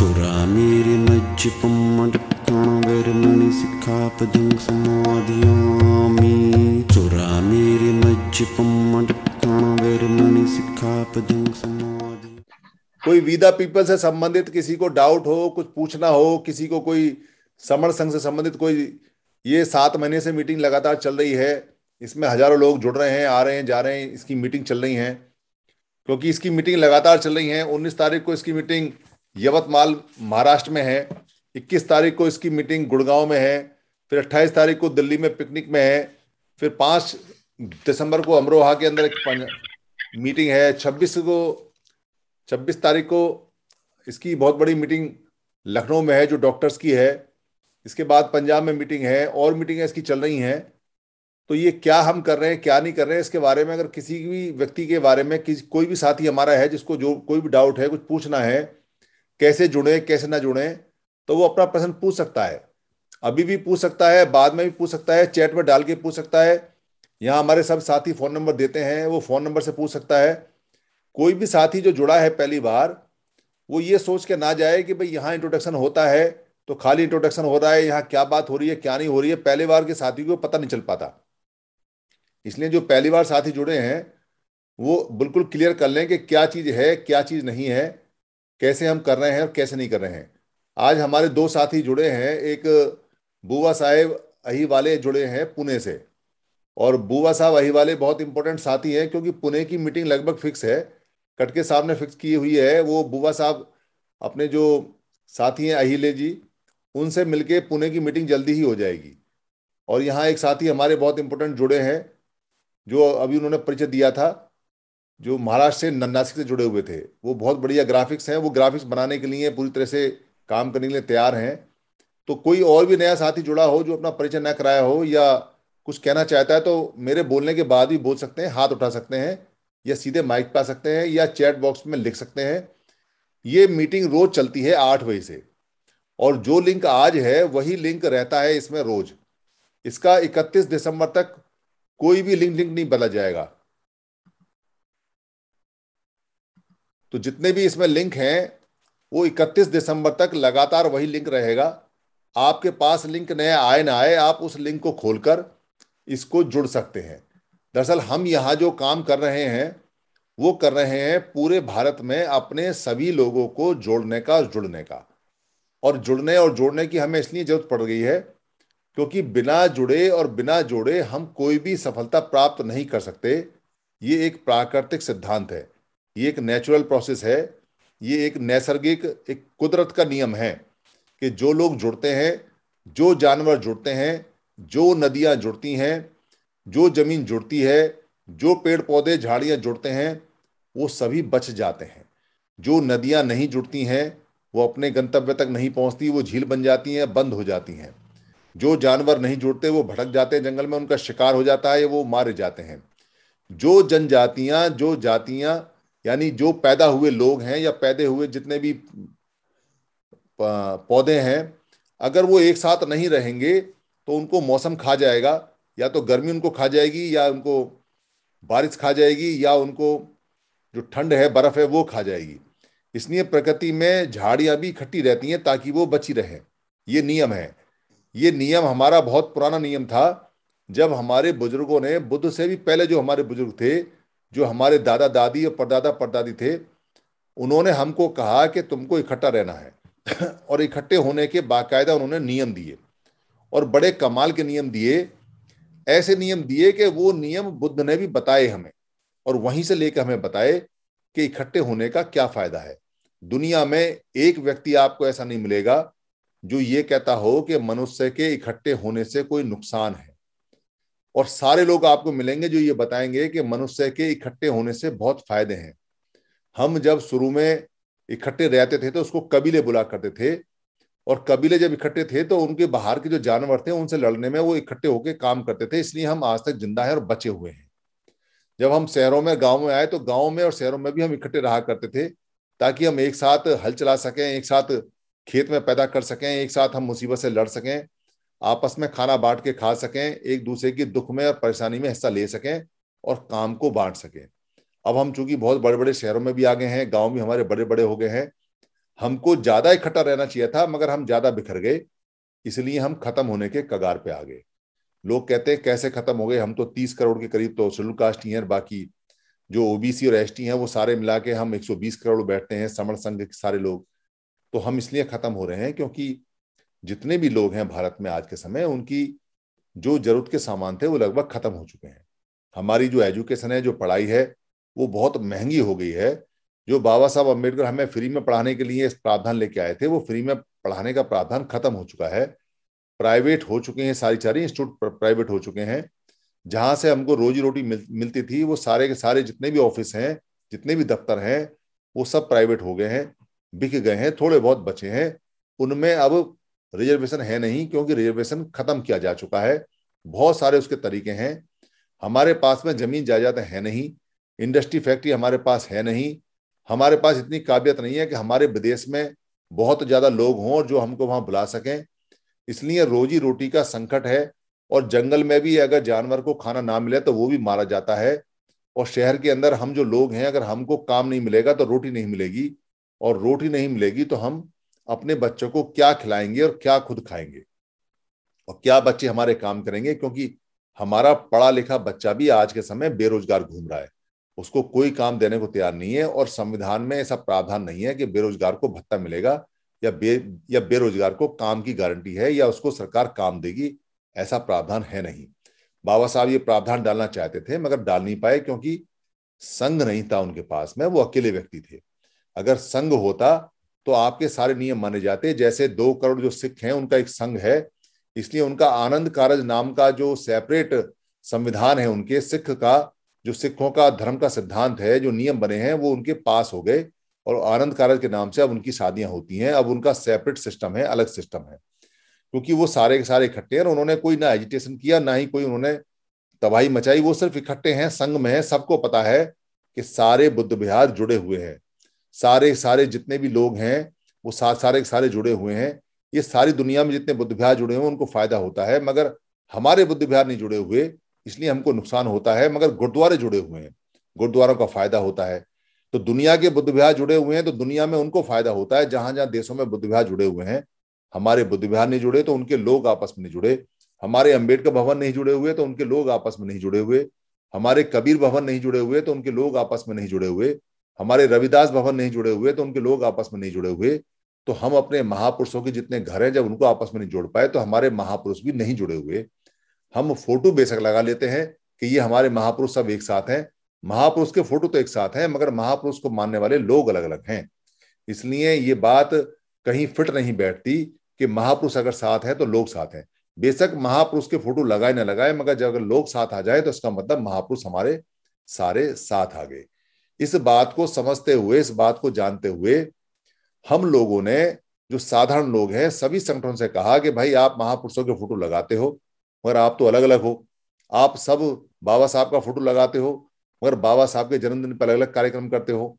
चोरा मेरे मज्ज पम्मण मणि सिखा पदंग समाधियामी चोरा मेरे मज्ज पम्मण मणि सिखा पदंग समाधि कोई वीदा पीपल से संबंधित किसी को डाउट हो कुछ पूछना हो किसी को कोई समर संघ से संबंधित कोई ये सात महीने से मीटिंग लगातार चल रही है इसमें हजारों लोग जुड़ रहे हैं आ रहे हैं जा रहे हैं इसकी मीटिंग चल रही है क्योंकि इसकी मीटिंग लगातार चल रही है उन्नीस तारीख को इसकी मीटिंग यवतमाल महाराष्ट्र में है 21 तारीख को इसकी मीटिंग गुड़गांव में है फिर 28 तारीख को दिल्ली में पिकनिक में है फिर पाँच दिसंबर को अमरोहा के अंदर एक मीटिंग है छब्बीस को छब्बीस तारीख को इसकी बहुत बड़ी मीटिंग लखनऊ में है जो डॉक्टर्स की है इसके बाद पंजाब में मीटिंग है और मीटिंग इसकी चल रही हैं तो ये क्या हम कर रहे हैं क्या नहीं कर रहे हैं इसके बारे में अगर किसी भी व्यक्ति के बारे में किसी कोई भी साथी हमारा है जिसको जो कोई भी डाउट है कुछ पूछना है कैसे जुड़े कैसे ना जुड़े तो वो अपना प्रश्न पूछ सकता है अभी भी पूछ सकता है बाद में भी पूछ सकता है चैट में डाल के पूछ सकता है यहाँ हमारे सब साथी फ़ोन नंबर देते हैं वो फ़ोन नंबर से पूछ सकता है कोई भी साथी जो जुड़ा है पहली बार वो ये सोच के ना जाए कि भाई यहाँ इंट्रोडक्शन होता है तो खाली इंट्रोडक्शन हो रहा है यहाँ क्या बात हो रही है क्या नहीं हो रही है पहली बार के साथी को पता नहीं चल पाता इसलिए जो पहली बार साथी जुड़े हैं वो बिल्कुल क्लियर कर लें कि क्या चीज़ है क्या चीज़ नहीं है कैसे हम कर रहे हैं और कैसे नहीं कर रहे हैं आज हमारे दो साथी जुड़े हैं एक बुआ साहेब वाले जुड़े हैं पुणे से और बुआ साहब वाले बहुत इंपॉर्टेंट साथी हैं क्योंकि पुणे की मीटिंग लगभग फिक्स है कटके साहब ने फिक्स की हुई है वो बुआ साहब अपने जो साथी हैं अहिले जी उनसे मिलके पुणे की मीटिंग जल्दी ही हो जाएगी और यहाँ एक साथी हमारे बहुत इंपॉर्टेंट जुड़े हैं जो अभी उन्होंने परिचय दिया था जो महाराष्ट्र से नन्नासिक से जुड़े हुए थे वो बहुत बढ़िया ग्राफिक्स हैं वो ग्राफिक्स बनाने के लिए पूरी तरह से काम करने के लिए तैयार हैं तो कोई और भी नया साथी जुड़ा हो जो अपना परिचय न कराया हो या कुछ कहना चाहता है तो मेरे बोलने के बाद भी बोल सकते हैं हाथ उठा सकते हैं या सीधे माइक पा आ सकते हैं या चैट बॉक्स में लिख सकते हैं ये मीटिंग रोज चलती है आठ बजे से और जो लिंक आज है वही लिंक रहता है इसमें रोज इसका 31 दिसंबर तक कोई भी लिंक लिंक नहीं बदला जाएगा तो जितने भी इसमें लिंक हैं वो 31 दिसंबर तक लगातार वही लिंक रहेगा आपके पास लिंक नए आए ना आए आप उस लिंक को खोलकर इसको जुड़ सकते हैं दरअसल हम यहाँ जो काम कर रहे हैं वो कर रहे हैं पूरे भारत में अपने सभी लोगों को जोड़ने का जुड़ने का और जुड़ने और जोड़ने की हमें इसलिए जरूरत पड़ गई है क्योंकि बिना जुड़े और बिना जोड़े हम कोई भी सफलता प्राप्त नहीं कर सकते ये एक प्राकृतिक सिद्धांत है ये एक नेचुरल प्रोसेस है ये एक नैसर्गिक एक कुदरत का नियम है कि जो लोग जुड़ते हैं जो जानवर जुड़ते हैं जो नदियाँ जुड़ती हैं जो ज़मीन जुड़ती है जो पेड़ पौधे झाड़ियाँ जुड़ते हैं वो सभी बच जाते हैं जो नदियाँ नहीं जुड़ती हैं वो अपने गंतव्य तक नहीं पहुँचती वो झील बन जाती हैं बंद हो जाती हैं जो जानवर नहीं जुड़ते वो भटक जाते हैं जंगल में उनका शिकार हो जाता है वो मारे जाते हैं जो जनजातियाँ जो जातियाँ यानी जो पैदा हुए लोग हैं या पैदे हुए जितने भी पौधे हैं अगर वो एक साथ नहीं रहेंगे तो उनको मौसम खा जाएगा या तो गर्मी उनको खा जाएगी या उनको बारिश खा जाएगी या उनको जो ठंड है बर्फ़ है वो खा जाएगी इसलिए प्रकृति में झाड़ियाँ भी इकट्ठी रहती हैं ताकि वो बची रहें ये नियम है ये नियम हमारा बहुत पुराना नियम था जब हमारे बुजुर्गों ने बुद्ध से भी पहले जो हमारे बुजुर्ग थे जो हमारे दादा दादी और परदादा परदादी थे उन्होंने हमको कहा कि तुमको इकट्ठा रहना है और इकट्ठे होने के बाकायदा उन्होंने नियम दिए और बड़े कमाल के नियम दिए ऐसे नियम दिए कि वो नियम बुद्ध ने भी बताए हमें और वहीं से लेकर हमें बताए कि इकट्ठे होने का क्या फायदा है दुनिया में एक व्यक्ति आपको ऐसा नहीं मिलेगा जो ये कहता हो कि मनुष्य के इकट्ठे होने से कोई नुकसान है और सारे लोग आपको मिलेंगे जो ये बताएंगे कि मनुष्य के इकट्ठे होने से बहुत फायदे हैं हम जब शुरू में इकट्ठे रहते थे तो उसको कबीले बुला करते थे और कबीले जब इकट्ठे थे तो उनके बाहर के जो जानवर थे उनसे लड़ने में वो इकट्ठे होकर काम करते थे इसलिए हम आज तक जिंदा है और बचे हुए हैं जब हम शहरों में गाँव में आए तो गाँव में और शहरों में भी हम इकट्ठे रहा करते थे ताकि हम एक साथ हल चला सकें एक साथ खेत में पैदा कर सकें एक साथ हम मुसीबत से लड़ सकें आपस में खाना बांट के खा सकें एक दूसरे की दुख में और परेशानी में हिस्सा ले सकें और काम को बांट सकें अब हम चूंकि बहुत बड़े बड़े शहरों में भी आ गए हैं गाँव भी हमारे बड़े बड़े हो गए हैं हमको ज्यादा इकट्ठा रहना चाहिए था मगर हम ज्यादा बिखर गए इसलिए हम खत्म होने के कगार पे आ गए लोग कहते हैं कैसे खत्म हो गए हम तो तीस करोड़ के करीब तो शेड्यूल कास्ट ही है बाकी जो ओबीसी और एस हैं वो सारे मिला के हम 120 करोड़ बैठते हैं समर्थ संघ के सारे लोग तो हम इसलिए खत्म हो रहे हैं क्योंकि जितने भी लोग हैं भारत में आज के समय उनकी जो जरूरत के सामान थे वो लगभग खत्म हो चुके हैं हमारी जो एजुकेशन है जो पढ़ाई है वो बहुत महंगी हो गई है जो बाबा साहब अम्बेडकर हमें फ्री में पढ़ाने के लिए प्रावधान लेके आए थे वो फ्री में पढ़ाने का प्रावधान खत्म हो चुका है प्राइवेट हो चुके हैं सारी सारी इंस्टीट्यूट प्राइवेट हो चुके हैं जहां से हमको रोजी रोटी मिल, मिलती थी वो सारे के सारे जितने भी ऑफिस हैं जितने भी दफ्तर हैं वो सब प्राइवेट हो गए हैं बिक गए हैं थोड़े बहुत बचे हैं उनमें अब रिजर्वेशन है नहीं क्योंकि रिजर्वेशन खत्म किया जा चुका है बहुत सारे उसके तरीके हैं हमारे पास में जमीन जायदाद है नहीं इंडस्ट्री फैक्ट्री हमारे पास है नहीं हमारे पास इतनी काबिलियत नहीं है कि हमारे विदेश में बहुत ज़्यादा लोग हों और जो हमको वहाँ बुला सकें इसलिए रोजी रोटी का संकट है और जंगल में भी अगर जानवर को खाना ना मिले तो वो भी मारा जाता है और शहर के अंदर हम जो लोग हैं अगर हमको काम नहीं मिलेगा तो रोटी नहीं मिलेगी और रोटी नहीं मिलेगी तो हम अपने बच्चों को क्या खिलाएंगे और क्या खुद खाएंगे और क्या बच्चे हमारे काम करेंगे क्योंकि हमारा पढ़ा लिखा बच्चा भी आज के समय बेरोजगार घूम रहा है उसको कोई काम देने को तैयार नहीं है और संविधान में ऐसा प्रावधान नहीं है कि बेरोजगार को भत्ता मिलेगा या बे या बेरोजगार को काम की गारंटी है या उसको सरकार काम देगी ऐसा प्रावधान है नहीं बाबा साहब ये प्रावधान डालना चाहते थे मगर डाल नहीं पाए क्योंकि संघ नहीं था उनके पास में वो अकेले व्यक्ति थे अगर संघ होता तो आपके सारे नियम माने जाते जैसे दो करोड़ जो सिख हैं उनका एक संघ है इसलिए उनका आनंद कारज नाम का जो सेपरेट संविधान है उनके सिख का जो सिखों का धर्म का सिद्धांत है जो नियम बने हैं वो उनके पास हो गए और आनंद कारज के नाम से अब उनकी शादियां होती हैं अब उनका सेपरेट सिस्टम है अलग सिस्टम है क्योंकि वो सारे के सारे इकट्ठे हैं और उन्होंने कोई ना एजिटेशन किया ना ही कोई उन्होंने तबाही मचाई वो सिर्फ इकट्ठे हैं संघ में है सबको पता है कि सारे बुद्ध विहार जुड़े हुए हैं सारे सारे जितने भी लोग हैं वो सारे सारे सारे जुड़े हुए हैं ये सारी दुनिया में जितने बुद्ध विहार जुड़े हुए उनको फायदा होता है मगर हमारे बुद्ध विहार नहीं जुड़े हुए इसलिए हमको नुकसान होता है मगर गुरुद्वारे जुड़े हुए हैं गुरुद्वारों का फायदा होता है तो दुनिया के बुद्ध विहार जुड़े हुए हैं तो दुनिया में उनको फायदा होता है जहां जहां देशों में बुद्ध विहार जुड़े हुए हैं हमारे बुद्ध विहार नहीं जुड़े तो उनके लोग आपस में नहीं जुड़े हमारे अम्बेडकर भवन नहीं जुड़े हुए तो उनके लोग आपस में नहीं जुड़े हुए हमारे कबीर भवन नहीं जुड़े हुए तो उनके लोग आपस में नहीं जुड़े हुए हमारे रविदास भवन नहीं जुड़े हुए तो उनके लोग आपस में नहीं जुड़े हुए तो हम अपने महापुरुषों के जितने घर हैं जब उनको आपस में नहीं जोड़ पाए तो हमारे महापुरुष भी नहीं जुड़े हुए हम फोटो बेशक लगा लेते हैं कि ये हमारे महापुरुष सब एक साथ हैं महापुरुष के फोटो तो एक साथ हैं मगर महापुरुष को मानने वाले लोग अलग अलग हैं इसलिए ये बात कहीं फिट नहीं बैठती कि महापुरुष अगर साथ है तो लोग साथ हैं बेशक महापुरुष के फोटो लगाए ना लगाए मगर जब अगर लोग साथ आ जाए तो इसका मतलब महापुरुष हमारे सारे साथ आ गए इस बात को समझते हुए इस बात को जानते हुए हम लोगों ने जो साधारण लोग हैं सभी संगठनों से कहा कि भाई आप महापुरुषों के फोटो लगाते हो मगर आप तो अलग अलग हो आप सब बाबा साहब का फोटो लगाते हो मगर बाबा साहब के जन्मदिन पर अलग अलग कार्यक्रम करते हो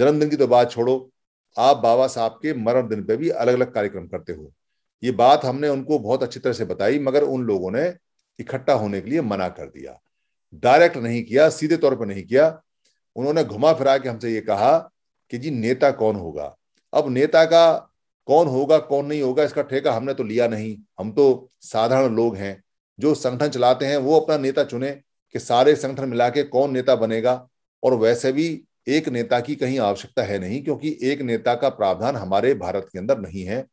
जन्मदिन की तो बात छोड़ो आप बाबा साहब के मरण दिन पर भी अलग अलग कार्यक्रम करते हो ये बात हमने उनको बहुत अच्छी तरह से बताई मगर उन लोगों ने इकट्ठा होने के लिए मना कर दिया डायरेक्ट नहीं किया सीधे तौर पर नहीं किया उन्होंने घुमा फिरा के हमसे ये कहा कि जी नेता कौन होगा अब नेता का कौन होगा कौन नहीं होगा इसका ठेका हमने तो लिया नहीं हम तो साधारण लोग हैं जो संगठन चलाते हैं वो अपना नेता चुने कि सारे संगठन मिला के कौन नेता बनेगा और वैसे भी एक नेता की कहीं आवश्यकता है नहीं क्योंकि एक नेता का प्रावधान हमारे भारत के अंदर नहीं है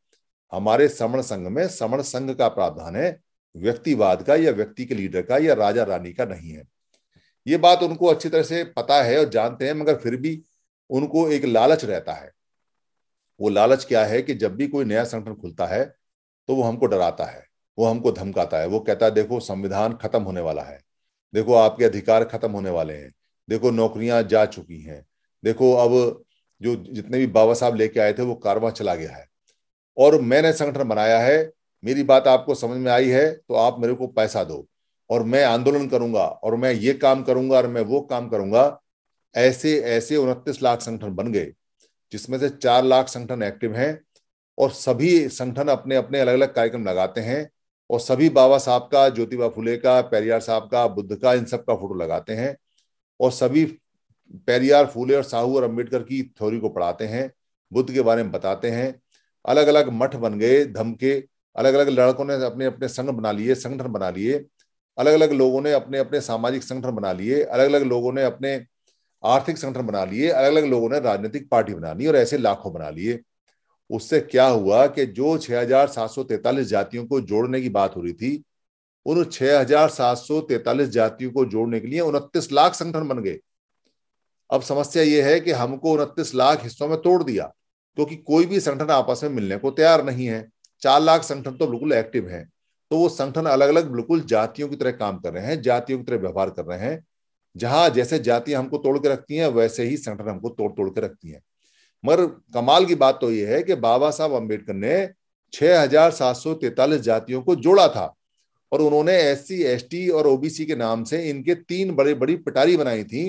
हमारे समण संघ में समण संघ का प्रावधान है व्यक्तिवाद का या व्यक्ति के लीडर का या राजा रानी का नहीं है ये बात उनको अच्छी तरह से पता है और जानते हैं मगर फिर भी उनको एक लालच रहता है वो लालच क्या है कि जब भी कोई नया संगठन खुलता है तो वो हमको डराता है वो हमको धमकाता है वो कहता है देखो संविधान खत्म होने वाला है देखो आपके अधिकार खत्म होने वाले हैं देखो नौकरियां जा चुकी हैं देखो अब जो जितने भी बाबा साहब लेके आए थे वो कारवा चला गया है और मैंने संगठन बनाया है मेरी बात आपको समझ में आई है तो आप मेरे को पैसा दो और मैं आंदोलन करूंगा और मैं ये काम करूंगा और मैं वो काम करूंगा ऐसे ऐसे उनतीस लाख संगठन बन गए जिसमें से चार लाख संगठन एक्टिव हैं और सभी संगठन अपने अपने अलग अलग कार्यक्रम लगाते हैं और सभी बाबा साहब का ज्योतिबा फुले का पेरियार साहब का बुद्ध का इन सब का फोटो लगाते हैं और सभी पेरियार फूले और साहू और अम्बेडकर की थ्योरी को पढ़ाते हैं बुद्ध के बारे में बताते हैं अलग अलग मठ बन गए धमके अलग अलग लड़कों ने अपने अपने संघ बना लिए संगठन बना लिए अलग अलग लोगों ने अपने अपने सामाजिक संगठन बना लिए अलग अलग लोगों ने अपने आर्थिक संगठन बना लिए अलग अलग लोगों ने राजनीतिक पार्टी बना ली और ऐसे लाखों बना लिए उससे क्या हुआ कि जो 6,743 जातियों को जोड़ने की बात हो रही थी उन 6,743 जातियों को जोड़ने के लिए उनतीस लाख संगठन बन गए अब समस्या यह है कि हमको उनतीस लाख हिस्सों में तोड़ दिया क्योंकि तो कोई भी संगठन आपस में मिलने को तैयार नहीं है चार लाख संगठन तो बिल्कुल एक्टिव हैं तो वो संगठन अलग अलग बिल्कुल जातियों की तरह काम कर रहे हैं जातियों की तरह व्यवहार कर रहे हैं जहां जैसे जातियां हमको तोड़ के रखती हैं वैसे ही संगठन हमको तोड़ तोड़ के रखती हैं मगर कमाल की बात तो ये है कि बाबा साहब अम्बेडकर ने छह जातियों को जोड़ा था और उन्होंने एस सी और ओबीसी के नाम से इनके तीन बड़े बड़ी पटारी बनाई थी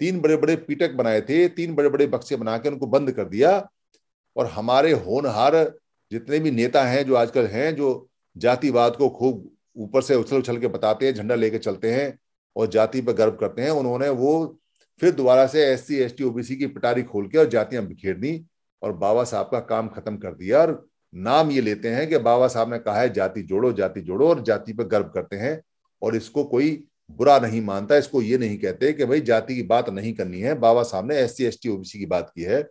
तीन बड़े बड़े पीटक बनाए थे तीन बड़े बड़े बक्से बना के उनको बंद कर दिया और हमारे होनहार जितने भी नेता हैं जो आजकल हैं जो जातिवाद को खूब ऊपर से उछल उछल के बताते हैं झंडा लेके चलते हैं और जाति पर गर्व करते हैं उन्होंने वो फिर दोबारा से S C S T OBC की पिटारी खोल के और जातियां बिखेर दी और बाबा साहब का काम खत्म कर दिया और नाम ये लेते हैं कि बाबा साहब ने कहा है जाति जोड़ो जाति जोड़ो और जाति पर गर्व करते हैं और इसको कोई बुरा नहीं मानता इसको ये नहीं कहते कि भाई जाति की बात नहीं करनी है बाबा साहब ने S C S T OBC की बात की है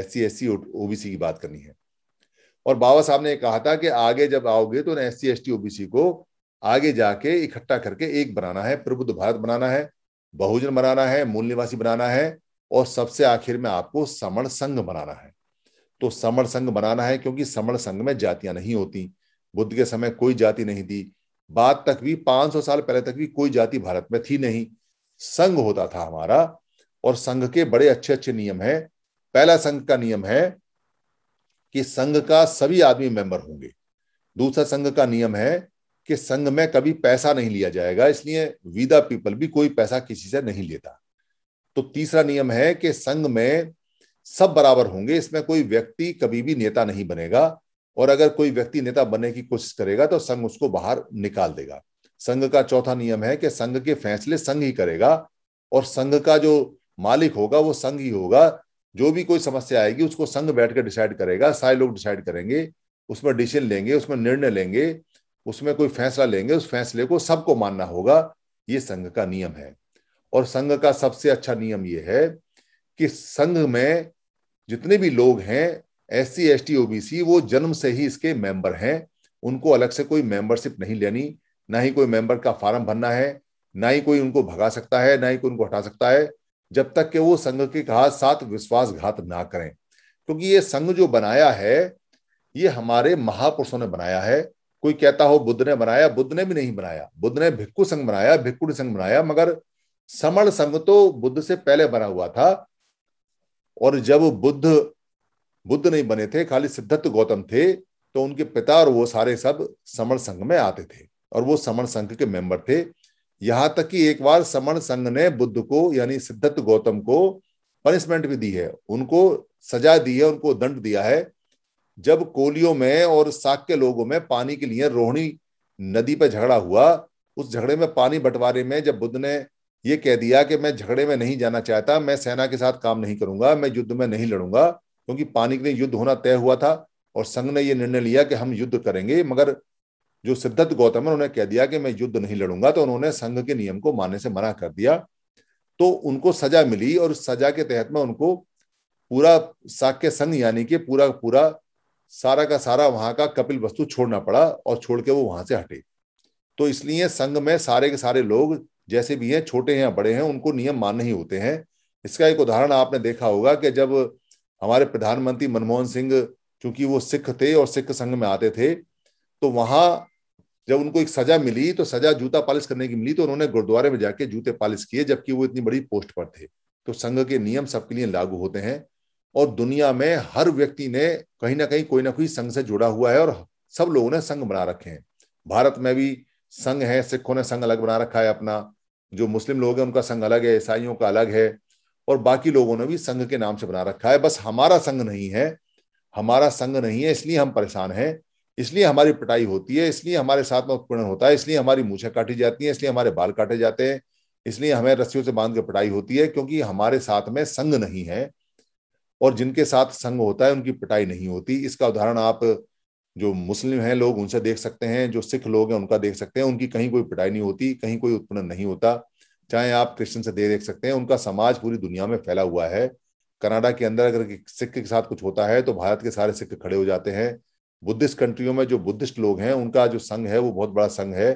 S C S C OBC की बात करनी है और बाबा साहब ने कहा था कि आगे जब आओगे तो S C S T OBC को आगे जाके इकट्ठा करके एक बनाना है प्रबुद्ध भारत बनाना है बहुजन बनाना है मूल निवासी बनाना है और सबसे आखिर में आपको समण संघ बनाना है तो समण संघ बनाना है क्योंकि समण संघ में जातियां नहीं होती बुद्ध के समय कोई जाति नहीं थी बाद तक भी 500 साल पहले तक भी कोई जाति भारत में थी नहीं संघ होता था हमारा और संघ के बड़े अच्छे अच्छे नियम है पहला संघ का नियम है कि संघ का सभी आदमी मेंबर होंगे दूसरा संघ का नियम है कि संघ में कभी पैसा नहीं लिया जाएगा इसलिए विदा पीपल भी कोई पैसा किसी से नहीं लेता तो तीसरा नियम है कि संघ में सब बराबर होंगे इसमें कोई व्यक्ति कभी भी नेता नहीं बनेगा और अगर कोई व्यक्ति नेता बनने की कोशिश करेगा तो संघ उसको बाहर निकाल देगा संघ का चौथा नियम है कि संघ के फैसले संघ ही करेगा और संघ का जो मालिक होगा वो संघ ही होगा जो भी कोई समस्या आएगी उसको संघ बैठ कर डिसाइड करेगा सारे लोग डिसाइड करेंगे उसमें डिसीजन लेंगे उसमें निर्णय लेंगे उसमें कोई फैसला लेंगे उस फैसले को सबको मानना होगा ये संघ का नियम है और संघ का सबसे अच्छा नियम ये है कि संघ में जितने भी लोग हैं S C S T OBC वो जन्म से ही इसके मेंबर हैं उनको अलग से कोई मेंबरशिप नहीं लेनी ना ही कोई मेंबर का फॉर्म भरना है ना ही कोई उनको भगा सकता है ना ही कोई उनको हटा सकता है जब तक कि वो संघ के साथ विश्वासघात ना करें क्योंकि ये संघ जो बनाया है ये हमारे महापुरुषों ने बनाया है कोई कहता हो बुद्ध ने बनाया बुद्ध ने भी नहीं बनाया बुद्ध ने भिक्कु संघ बनाया भिक्खु संघ बनाया मगर समण संघ तो बुद्ध से पहले बना हुआ था और जब बुद्ध बुद्ध नहीं बने थे खाली सिद्धार्थ गौतम थे तो उनके पिता और वो सारे सब समण संघ में आते थे और वो समण संघ के मेंबर थे यहां तक कि एक बार समण संघ ने बुद्ध को यानी सिद्धत गौतम को पनिशमेंट भी दी है उनको सजा दी है उनको दंड दिया है जब कोलियों में और साक के लोगों में पानी के लिए रोहिणी नदी पर झगड़ा हुआ उस झगड़े में पानी बंटवारे में जब बुद्ध ने यह कह दिया कि मैं झगड़े में नहीं जाना चाहता मैं सेना के साथ काम नहीं करूंगा मैं युद्ध में नहीं लड़ूंगा क्योंकि पानी के लिए युद्ध होना तय हुआ था और संघ ने यह निर्णय लिया कि हम युद्ध करेंगे मगर जो सिद्धत गौतम है उन्होंने कह दिया कि मैं युद्ध नहीं लड़ूंगा तो उन्होंने संघ के नियम को मानने से मना कर दिया तो उनको सजा मिली और उस सजा के तहत में उनको पूरा साक्य संघ यानी कि पूरा पूरा सारा का सारा वहां का कपिल वस्तु छोड़ना पड़ा और छोड़ के वो वहां से हटे तो इसलिए संघ में सारे के सारे लोग जैसे भी हैं छोटे हैं या बड़े हैं उनको नियम मानने ही होते हैं इसका एक उदाहरण आपने देखा होगा कि जब हमारे प्रधानमंत्री मनमोहन सिंह चूंकि वो सिख थे और सिख संघ में आते थे तो वहां जब उनको एक सजा मिली तो सजा जूता पालिश करने की मिली तो उन्होंने गुरुद्वारे में जाके जूते पालिश किए जबकि वो इतनी बड़ी पोस्ट पर थे तो संघ के नियम सबके लिए लागू होते हैं और दुनिया में हर व्यक्ति ने कहीं ना कहीं कोई ना कोई संघ से जुड़ा हुआ है और सब लोगों ने संघ बना रखे हैं भारत में भी संघ है सिखों ने संघ अलग बना रखा है अपना जो मुस्लिम लोग हैं उनका संघ अलग है ईसाइयों का अलग है और बाकी लोगों ने भी संघ के नाम से बना रखा है बस हमारा संघ नहीं है हमारा संघ नहीं है इसलिए हम परेशान हैं इसलिए हमारी पिटाई होती है इसलिए हमारे साथ में उत्पीड़न होता है इसलिए हमारी मूछें काटी जाती हैं इसलिए हमारे बाल काटे जाते हैं इसलिए हमें रस्सियों से बांध के पिटाई होती है क्योंकि हमारे साथ में संग नहीं है और जिनके साथ संग होता है उनकी पिटाई नहीं होती इसका उदाहरण आप जो मुस्लिम हैं लोग उनसे देख सकते हैं जो सिख लोग हैं उनका देख सकते हैं उनकी कहीं कोई पिटाई नहीं होती कहीं कोई उत्पीड़न नहीं होता चाहे आप क्रिश्चियन से देख सकते हैं उनका समाज पूरी दुनिया में फैला हुआ है कनाडा के अंदर अगर सिख के साथ कुछ होता है तो भारत के सारे सिख खड़े हो जाते हैं बुद्धिस्ट कंट्रियों में जो बुद्धिस्ट लोग हैं उनका जो संघ है वो बहुत बड़ा संघ है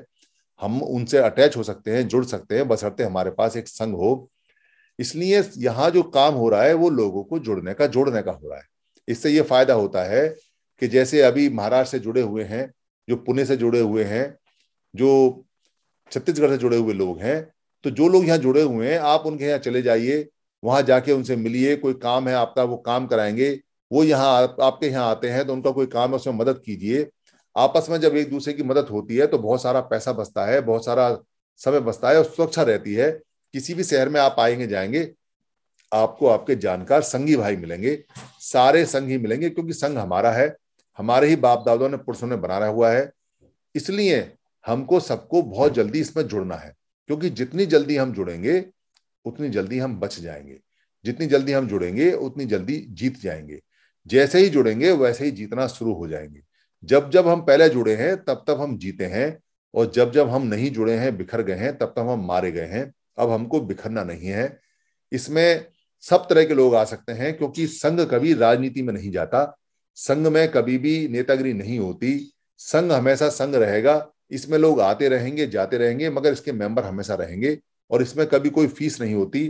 हम उनसे अटैच हो सकते हैं जुड़ सकते हैं बसरते हमारे पास एक संघ हो इसलिए यहाँ जो काम हो रहा है वो लोगों को जुड़ने का जोड़ने का हो रहा है इससे ये फायदा होता है कि जैसे अभी महाराष्ट्र से जुड़े हुए हैं जो पुणे से जुड़े हुए हैं जो छत्तीसगढ़ से जुड़े हुए लोग हैं तो जो लोग यहाँ जुड़े हुए हैं आप उनके यहाँ चले जाइए वहां जाके उनसे मिलिए कोई काम है आपका वो काम कराएंगे वो यहाँ आपके यहाँ आते हैं तो उनका कोई काम है उसमें मदद कीजिए आपस में जब एक दूसरे की मदद होती है तो बहुत सारा पैसा बचता है बहुत सारा समय बचता है और सुरक्षा रहती है किसी भी शहर में आप आएंगे जाएंगे आपको आपके जानकार संगी भाई मिलेंगे सारे संगी मिलेंगे क्योंकि संघ हमारा है हमारे ही बाप दादों ने पुरुषों ने बनाया हुआ है इसलिए हमको सबको बहुत जल्दी इसमें जुड़ना है क्योंकि जितनी जल्दी हम जुड़ेंगे उतनी जल्दी हम बच जाएंगे जितनी जल्दी हम जुड़ेंगे उतनी जल्दी जीत जाएंगे जैसे ही जुड़ेंगे वैसे ही जीतना शुरू हो जाएंगे जब जब हम पहले जुड़े हैं तब तब हम जीते हैं और जब जब हम नहीं जुड़े हैं बिखर गए हैं तब तब हम मारे गए हैं अब हमको बिखरना नहीं है इसमें सब तरह के लोग आ सकते हैं क्योंकि संघ कभी राजनीति में नहीं जाता संघ में कभी भी नेतागिरी नहीं होती संघ हमेशा संघ रहेगा इसमें लोग आते रहेंगे जाते रहेंगे मगर इसके मेंबर हमेशा रहेंगे और इसमें कभी कोई फीस नहीं होती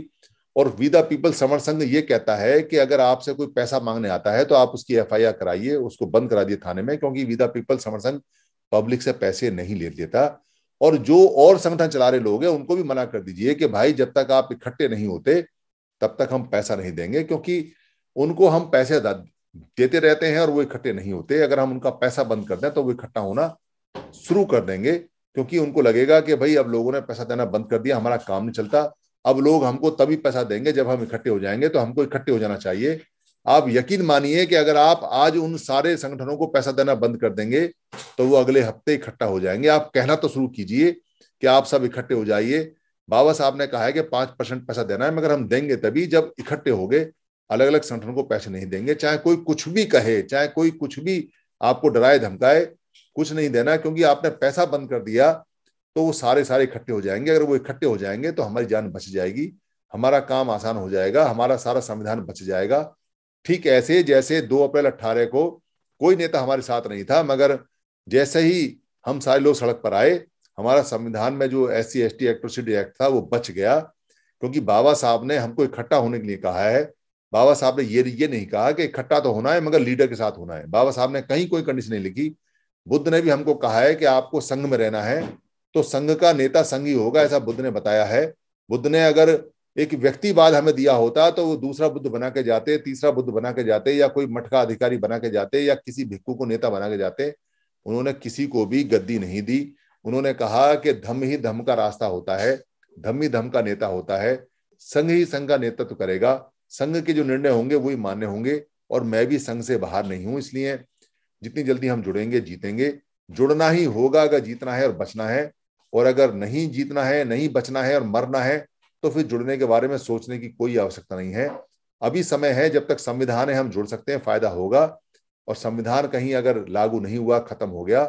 और विदा पीपल समर संघ ये कहता है कि अगर आपसे कोई पैसा मांगने आता है तो आप उसकी एफ कराइए उसको बंद करा दिए थाने में क्योंकि विदा पीपल समर संघ पब्लिक से पैसे नहीं ले लेता और जो और संगठन चला रहे लोग हैं उनको भी मना कर दीजिए कि भाई जब तक आप इकट्ठे नहीं होते तब तक हम पैसा नहीं देंगे क्योंकि उनको हम पैसे देते रहते हैं और वो इकट्ठे नहीं होते अगर हम उनका पैसा बंद कर दें तो वो इकट्ठा होना शुरू कर देंगे क्योंकि उनको लगेगा कि भाई अब लोगों ने पैसा देना बंद कर दिया हमारा काम नहीं चलता अब लोग हमको तभी पैसा देंगे जब हम इकट्ठे हो जाएंगे तो हमको इकट्ठे हो जाना चाहिए आप यकीन मानिए कि अगर आप आज उन सारे संगठनों को पैसा देना बंद कर देंगे तो वो अगले हफ्ते इकट्ठा हो जाएंगे आप कहना तो शुरू कीजिए कि आप सब इकट्ठे हो जाइए बाबा साहब ने कहा है कि पांच परसेंट पैसा देना है मगर हम देंगे तभी जब इकट्ठे हो गए अलग अलग संगठनों को पैसे नहीं देंगे चाहे कोई कुछ भी कहे चाहे कोई कुछ भी आपको डराए धमकाए कुछ नहीं देना क्योंकि आपने पैसा बंद कर दिया तो वो सारे सारे इकट्ठे हो जाएंगे अगर वो इकट्ठे हो जाएंगे तो हमारी जान बच जाएगी हमारा काम आसान हो जाएगा हमारा सारा संविधान बच जाएगा ठीक ऐसे जैसे दो अप्रैल अट्ठारह को कोई नेता हमारे साथ नहीं था मगर जैसे ही हम सारे लोग सड़क पर आए हमारा संविधान में जो S C S T atrocity act था वो बच गया क्योंकि बाबा साहब ने हमको इकट्ठा होने के लिए कहा है बाबा साहब ने ये ये नहीं कहा कि इकट्ठा तो होना है मगर लीडर के साथ होना है बाबा साहब ने कहीं कोई कंडीशन नहीं लिखी बुद्ध ने भी हमको कहा है कि आपको संघ में रहना है तो संघ का नेता संघ ही होगा ऐसा बुद्ध ने बताया है बुद्ध ने अगर एक व्यक्तिवाद हमें दिया होता तो वो दूसरा बुद्ध बना के जाते तीसरा बुद्ध बना के जाते या कोई मठ का अधिकारी बना के जाते या किसी भिक्खु को नेता बना के जाते उन्होंने किसी को भी गद्दी नहीं दी उन्होंने कहा कि धम ही धम का रास्ता होता है धम ही धम का नेता होता है संघ ही संघ का नेतृत्व करेगा संघ के जो निर्णय होंगे वही मान्य होंगे और मैं भी संघ से बाहर नहीं हूं इसलिए जितनी जल्दी हम जुड़ेंगे जीतेंगे जुड़ना ही होगा अगर जीतना है और बचना है और अगर नहीं जीतना है नहीं बचना है और मरना है तो फिर जुड़ने के बारे में सोचने की कोई आवश्यकता नहीं है अभी समय है जब तक संविधान है हम जुड़ सकते हैं फायदा होगा और संविधान कहीं अगर लागू नहीं हुआ खत्म हो गया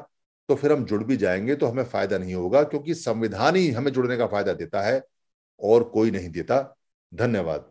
तो फिर हम जुड़ भी जाएंगे तो हमें फायदा नहीं होगा क्योंकि संविधान ही हमें जुड़ने का फायदा देता है और कोई नहीं देता धन्यवाद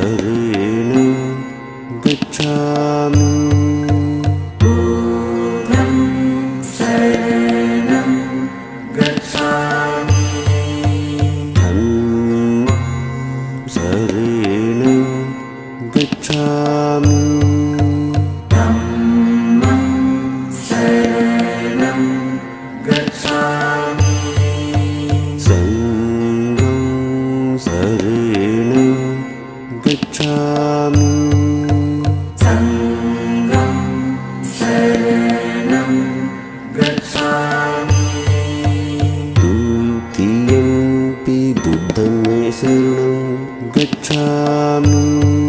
Oh. गच्छामि